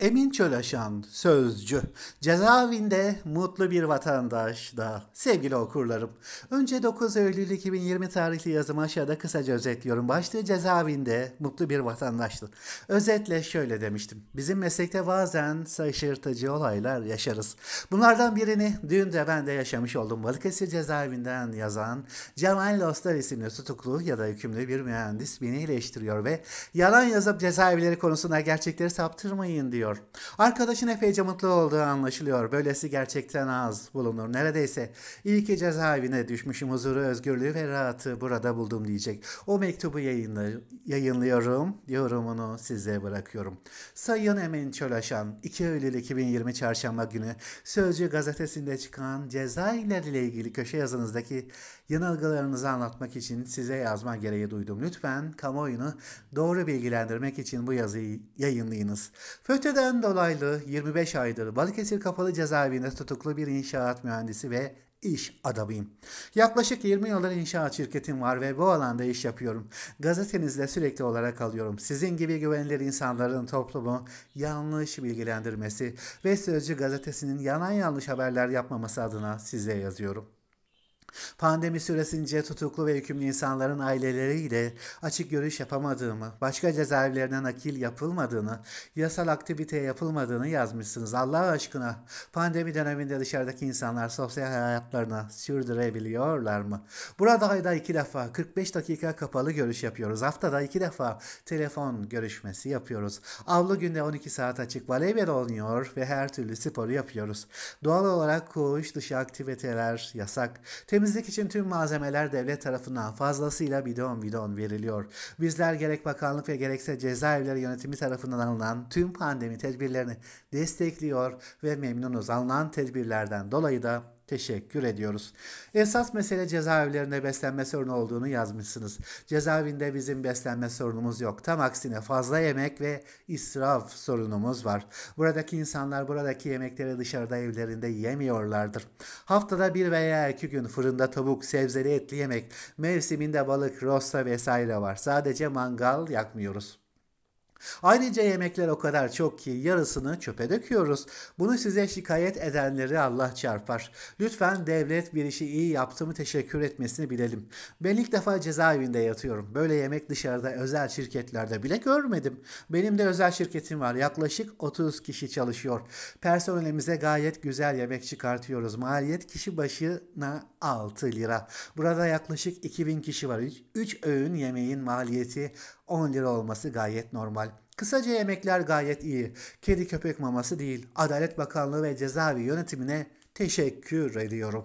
Emin Çölaşan, sözcü. Cezaevinde mutlu bir vatandaş da. Sevgili okurlarım, önce 9 Eylül 2020 tarihli yazımı aşağıda kısaca özetliyorum. Başlığı cezaevinde mutlu bir vatandaştı. Özetle şöyle demiştim. Bizim meslekte bazen şaşırtıcı olaylar yaşarız. Bunlardan birini dün de ben de yaşamış oldum. Balıkesir cezaevinden yazan Cemal Lostar isimli tutuklu ya da hükümlü bir mühendis beni eleştiriyor ve yalan yazıp cezaevleri konusunda gerçekleri saptırmayın diyor ediyor. Arkadaşın epeyce mutlu olduğu anlaşılıyor. Böylesi gerçekten az bulunur. Neredeyse iyi ki cezaevine düşmüşüm huzuru, özgürlüğü ve rahatı burada buldum diyecek. O mektubu yayınlı, yayınlıyorum. Yorumunu size bırakıyorum. Sayın Emin Çolaşan 2 Eylül 2020 Çarşamba günü Sözcü gazetesinde çıkan cezaevler ile ilgili köşe yazınızdaki yanılgılarınızı anlatmak için size yazma gereği duydum. Lütfen kamuoyunu doğru bilgilendirmek için bu yazıyı yayınlayınız. FETÖ'de Olaydan dolaylı 25 aydır Balıkesir Kapalı Cezaevinde tutuklu bir inşaat mühendisi ve iş adamıyım. Yaklaşık 20 yıldır inşaat şirketim var ve bu alanda iş yapıyorum. Gazetenizde sürekli olarak alıyorum. Sizin gibi güvenilir insanların toplumu yanlış bilgilendirmesi ve Sözcü gazetesinin yalan yanlış haberler yapmaması adına size yazıyorum. Pandemi süresince tutuklu ve hükümlü insanların aileleriyle açık görüş yapamadığımı, başka cezaevlerine nakil yapılmadığını, yasal aktivite yapılmadığını yazmışsınız. Allah aşkına pandemi döneminde dışarıdaki insanlar sosyal hayatlarını sürdürebiliyorlar mı? Burada ayda iki defa 45 dakika kapalı görüş yapıyoruz. Haftada iki defa telefon görüşmesi yapıyoruz. Avlu günde 12 saat açık voleybol oynuyor ve her türlü sporu yapıyoruz. Doğal olarak koğuş dışı aktiviteler yasak. Temizlik için tüm malzemeler devlet tarafından fazlasıyla bidon bidon veriliyor. Bizler gerek bakanlık ve gerekse cezaevleri yönetimi tarafından alınan tüm pandemi tedbirlerini destekliyor ve memnunuz. Alınan tedbirlerden dolayı da Teşekkür ediyoruz. Esas mesele cezaevlerinde beslenme sorunu olduğunu yazmışsınız. Cezaevinde bizim beslenme sorunumuz yok. Tam aksine fazla yemek ve israf sorunumuz var. Buradaki insanlar buradaki yemekleri dışarıda evlerinde yemiyorlardır. Haftada bir veya iki gün fırında tavuk, sebzeli etli yemek, mevsiminde balık, rosta vesaire var. Sadece mangal yakmıyoruz. Ayrıca yemekler o kadar çok ki yarısını çöpe döküyoruz. Bunu size şikayet edenleri Allah çarpar. Lütfen devlet bir işi iyi yaptığımı teşekkür etmesini bilelim. Ben ilk defa cezaevinde yatıyorum. Böyle yemek dışarıda özel şirketlerde bile görmedim. Benim de özel şirketim var. Yaklaşık 30 kişi çalışıyor. Personelimize gayet güzel yemek çıkartıyoruz. Maliyet kişi başına 6 lira. Burada yaklaşık 2000 kişi var. 3 öğün yemeğin maliyeti 10 lira olması gayet normal. Kısaca yemekler gayet iyi. Kedi köpek maması değil. Adalet Bakanlığı ve cezaevi yönetimine teşekkür ediyorum.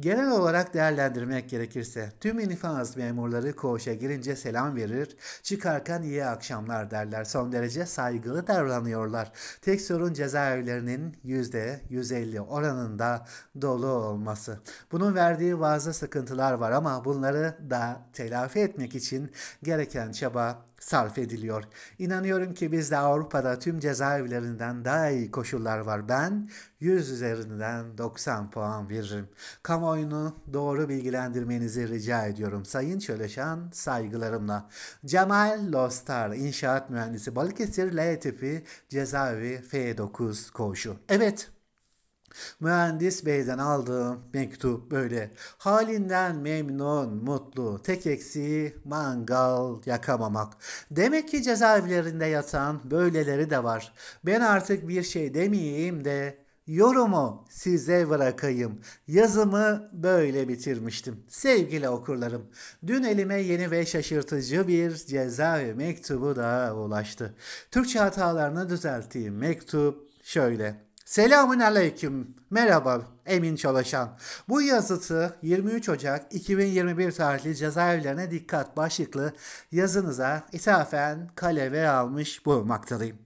Genel olarak değerlendirmek gerekirse tüm infaz memurları koğuşa girince selam verir, çıkarken iyi akşamlar derler. Son derece saygılı davranıyorlar. Tek sorun cezaevlerinin %150 oranında dolu olması. Bunun verdiği bazı sıkıntılar var ama bunları da telafi etmek için gereken çaba sarf ediliyor. İnanıyorum ki bizde Avrupa'da tüm cezaevlerinden daha iyi koşullar var. Ben 100 üzerinden 90 puan veririm. Kamuoyunu doğru bilgilendirmenizi rica ediyorum. Sayın Çöleşan saygılarımla. Cemal Lostar, inşaat mühendisi Balıkesir L tipi cezaevi F9 koğuşu. Evet Mühendis beyden aldığım mektup böyle. Halinden memnun, mutlu. Tek eksiği mangal yakamamak. Demek ki cezaevlerinde yatan böyleleri de var. Ben artık bir şey demeyeyim de yorumu size bırakayım. Yazımı böyle bitirmiştim. Sevgili okurlarım, dün elime yeni ve şaşırtıcı bir cezaevi mektubu da ulaştı. Türkçe hatalarını düzelttiğim mektup şöyle. Selamun aleyküm. Merhaba. Emin Çalışan. Bu yazıtı 23 Ocak 2021 tarihli cezaevlerine dikkat başlıklı yazınıza ithafen kaleme almış bulunmaktayım.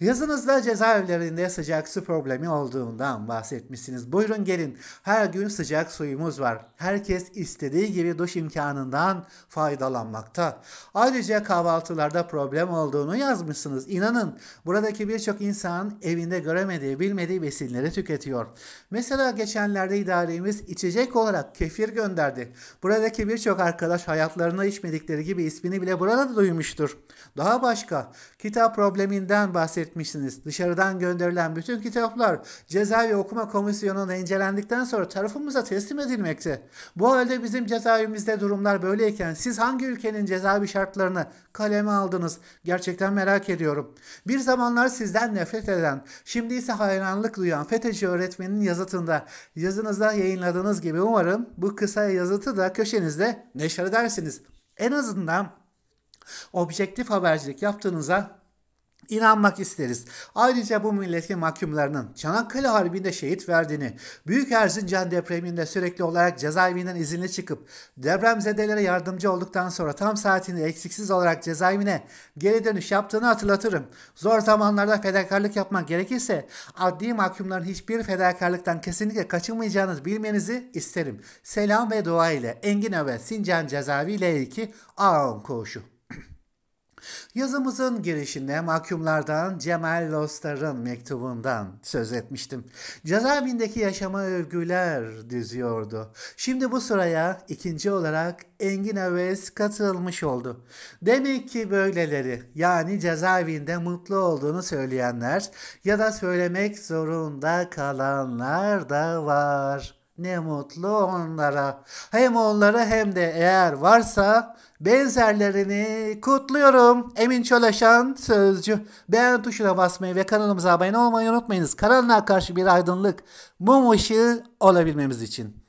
Yazınızda cezaevlerinde sıcak su problemi olduğundan bahsetmişsiniz. Buyurun gelin her gün sıcak suyumuz var. Herkes istediği gibi duş imkanından faydalanmakta. Ayrıca kahvaltılarda problem olduğunu yazmışsınız. İnanın buradaki birçok insan evinde göremediği bilmediği besinleri tüketiyor. Mesela geç geçenlerde idaremiz içecek olarak kefir gönderdi. Buradaki birçok arkadaş hayatlarına içmedikleri gibi ismini bile burada da duymuştur. Daha başka kitap probleminden bahsetmişsiniz. Dışarıdan gönderilen bütün kitaplar cezaevi okuma komisyonuna incelendikten sonra tarafımıza teslim edilmekte. Bu halde bizim cezaevimizde durumlar böyleyken siz hangi ülkenin cezaevi şartlarını kaleme aldınız? Gerçekten merak ediyorum. Bir zamanlar sizden nefret eden, şimdi ise hayranlık duyan FETÖ'cü öğretmenin yazıtında da yazınızda yayınladığınız gibi umarım bu kısa yazıtı da köşenizde neşer edersiniz. En azından objektif habercilik yaptığınıza inanmak isteriz. Ayrıca bu milletin mahkumlarının Çanakkale Harbi'nde şehit verdiğini, Büyük Erzincan depreminde sürekli olarak cezaevinden izinli çıkıp depremzedelere yardımcı olduktan sonra tam saatini eksiksiz olarak cezaevine geri dönüş yaptığını hatırlatırım. Zor zamanlarda fedakarlık yapmak gerekirse adli mahkumların hiçbir fedakarlıktan kesinlikle kaçınmayacağınız bilmenizi isterim. Selam ve dua ile Engin Öve Sincan Cezaevi ile 2 A koğuşu. Yazımızın girişinde mahkumlardan Cemal Lostar'ın mektubundan söz etmiştim. Cezaevindeki yaşama övgüler düzüyordu. Şimdi bu sıraya ikinci olarak Engin Aves katılmış oldu. Demek ki böyleleri yani cezaevinde mutlu olduğunu söyleyenler ya da söylemek zorunda kalanlar da var. Ne mutlu onlara. Hem onlara hem de eğer varsa benzerlerini kutluyorum. Emin Çöleşan Sözcü. Beğen tuşuna basmayı ve kanalımıza abone olmayı unutmayınız. Karanlığa karşı bir aydınlık, mum ışığı olabilmemiz için.